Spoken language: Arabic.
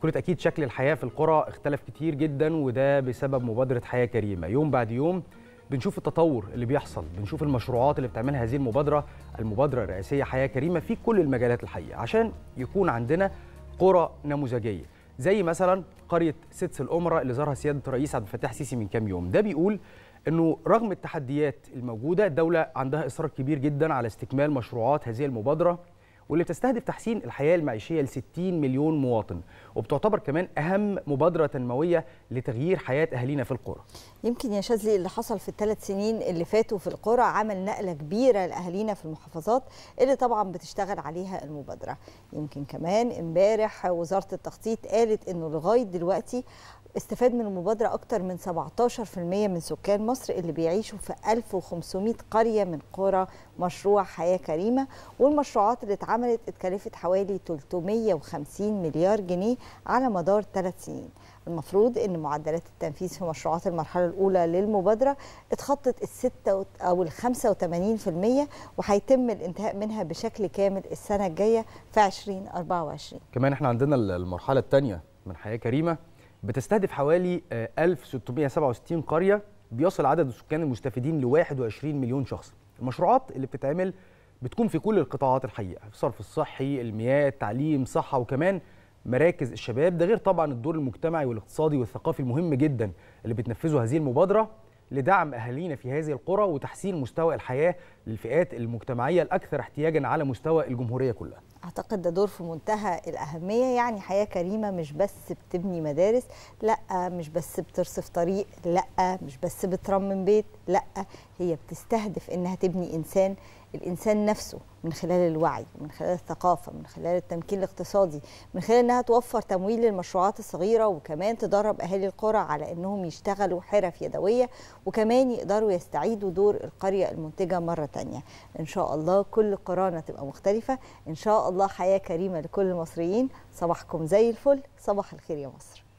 بكل تأكيد شكل الحياة في القرى اختلف كتير جدا وده بسبب مبادرة حياة كريمة يوم بعد يوم بنشوف التطور اللي بيحصل بنشوف المشروعات اللي بتعملها هذه المبادرة المبادرة الرئاسية حياة كريمة في كل المجالات الحقيقة عشان يكون عندنا قرى نموذجية زي مثلا قرية سدس الأمراء اللي زارها سيادة الرئيس عبد الفتاح السيسي من كام يوم ده بيقول انه رغم التحديات الموجوده الدوله عندها اصرار كبير جدا على استكمال مشروعات هذه المبادره واللي بتستهدف تحسين الحياه المعيشيه ل 60 مليون مواطن وبتعتبر كمان اهم مبادره تنمويه لتغيير حياه اهالينا في القرى. يمكن يا شاذلي اللي حصل في الثلاث سنين اللي فاتوا في القرى عمل نقله كبيره لاهالينا في المحافظات اللي طبعا بتشتغل عليها المبادره. يمكن كمان امبارح وزاره التخطيط قالت انه لغايه دلوقتي استفاد من المبادرة أكثر من 17% من سكان مصر اللي بيعيشوا في 1500 قرية من قرى مشروع حياة كريمة والمشروعات اللي اتعملت اتكلفت حوالي 350 مليار جنيه على مدار ثلاث سنين المفروض ان معدلات التنفيذ في مشروعات المرحله الاولى للمبادره اتخطت الستة او ال 85% وهيتم الانتهاء منها بشكل كامل السنه الجايه في 2024 كمان احنا عندنا المرحله الثانيه من حياه كريمه بتستهدف حوالي 1667 آه، قريه بيصل عدد السكان المستفيدين ل 21 مليون شخص المشروعات اللي بتتعمل بتكون في كل القطاعات الحقيقه في الصرف الصحي المياه التعليم صحه وكمان مراكز الشباب ده غير طبعا الدور المجتمعي والاقتصادي والثقافي المهم جدا اللي بتنفذه هذه المبادره لدعم أهالينا في هذه القرى وتحسين مستوى الحياة للفئات المجتمعية الأكثر احتياجا على مستوى الجمهورية كلها أعتقد ده دور في منتهى الأهمية يعني حياة كريمة مش بس بتبني مدارس لا مش بس بترصف طريق لا مش بس بترمم بيت لا هي بتستهدف انها تبني انسان الانسان نفسه من خلال الوعي من خلال الثقافه من خلال التمكين الاقتصادي من خلال انها توفر تمويل للمشروعات الصغيره وكمان تدرب اهالي القرى على انهم يشتغلوا حرف يدويه وكمان يقدروا يستعيدوا دور القريه المنتجه مره تانية ان شاء الله كل قرانا تبقى مختلفه ان شاء الله حياه كريمه لكل المصريين صباحكم زي الفل صباح الخير يا مصر